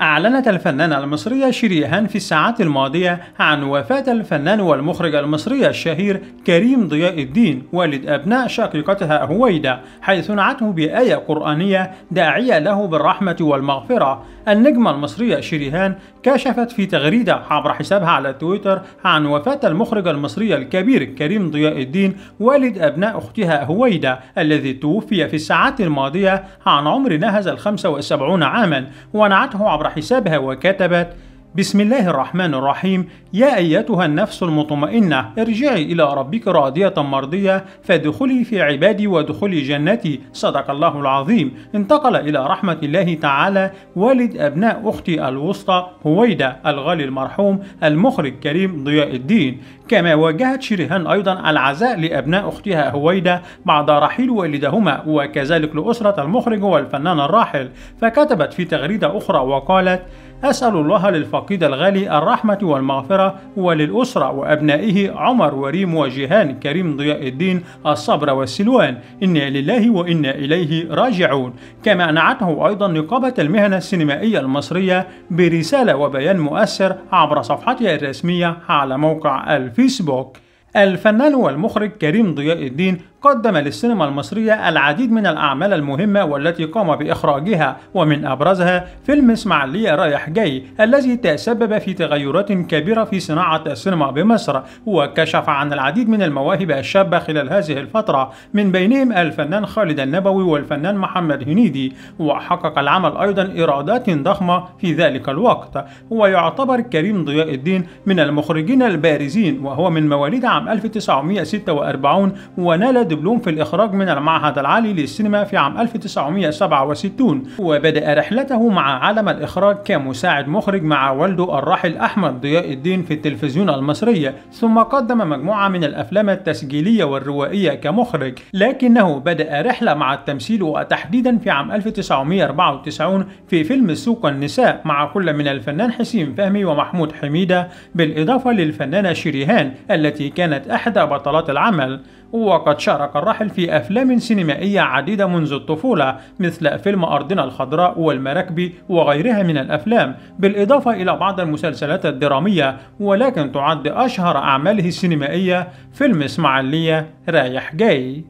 أعلنت الفنانة المصرية شيريهان في الساعات الماضية عن وفاة الفنان والمخرج المصري الشهير كريم ضياء الدين والد أبناء شقيقتها هويدا حيث نعته بآية قرآنية داعية له بالرحمة والمغفرة النجمة المصرية شيريهان كشفت في تغريدة عبر حسابها على تويتر عن وفاة المخرج المصري الكبير كريم ضياء الدين والد أبناء أختها هويدا الذي توفي في الساعات الماضية عن عمر نهز الخمسة 75 عاما ونعته عبر عبر حسابها وكتبت بسم الله الرحمن الرحيم يا أيتها النفس المطمئنة ارجعي إلى ربك راضية مرضية فادخلي في عبادي وادخلي جنتي صدق الله العظيم انتقل إلى رحمة الله تعالى والد أبناء أختي الوسطى هويدا الغالي المرحوم المخرج كريم ضياء الدين كما واجهت شريهان أيضا العزاء لأبناء أختها هويدا بعد رحيل والدهما وكذلك لأسرة المخرج والفنان الراحل فكتبت في تغريدة أخرى وقالت أسأل الله للفقر العقيد الغالي الرحمة والمغفرة وللأسرة وأبنائه عمر وريم وجيهان كريم ضياء الدين الصبر والسلوان إنا لله وإنا إليه راجعون كما أنعته أيضا نقابة المهنة السينمائية المصرية برسالة وبيان مؤثر عبر صفحتها الرسمية على موقع الفيسبوك الفنان والمخرج كريم ضياء الدين قدم للسينما المصرية العديد من الأعمال المهمة والتي قام بإخراجها ومن أبرزها فيلم إسماعيلية رايح جاي الذي تسبب في تغيرات كبيرة في صناعة السينما بمصر وكشف عن العديد من المواهب الشابة خلال هذه الفترة من بينهم الفنان خالد النبوي والفنان محمد هنيدي وحقق العمل أيضا إيرادات ضخمة في ذلك الوقت ويعتبر كريم ضياء الدين من المخرجين البارزين وهو من مواليد عام 1946 ونال دبلوم في الإخراج من المعهد العالي للسينما في عام 1967 وبدأ رحلته مع عالم الإخراج كمساعد مخرج مع والده الراحل أحمد ضياء الدين في التلفزيون المصرية ثم قدم مجموعة من الأفلام التسجيلية والروائية كمخرج لكنه بدأ رحلة مع التمثيل وتحديدا في عام 1994 في فيلم سوق النساء مع كل من الفنان حسين فهمي ومحمود حميدة بالإضافة للفنانة شريهان التي كانت إحدى بطلات العمل وقد شارك حرق الرحل في أفلام سينمائية عديدة منذ الطفولة مثل فيلم أرضنا الخضراء والمراكبي وغيرها من الأفلام بالإضافة إلى بعض المسلسلات الدرامية ولكن تعد أشهر أعماله السينمائية فيلم إسماعيلية رايح جاي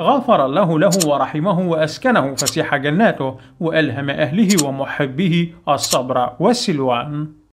غفر الله له ورحمه وأسكنه فسيح جناته وألهم أهله ومحبيه الصبر والسلوان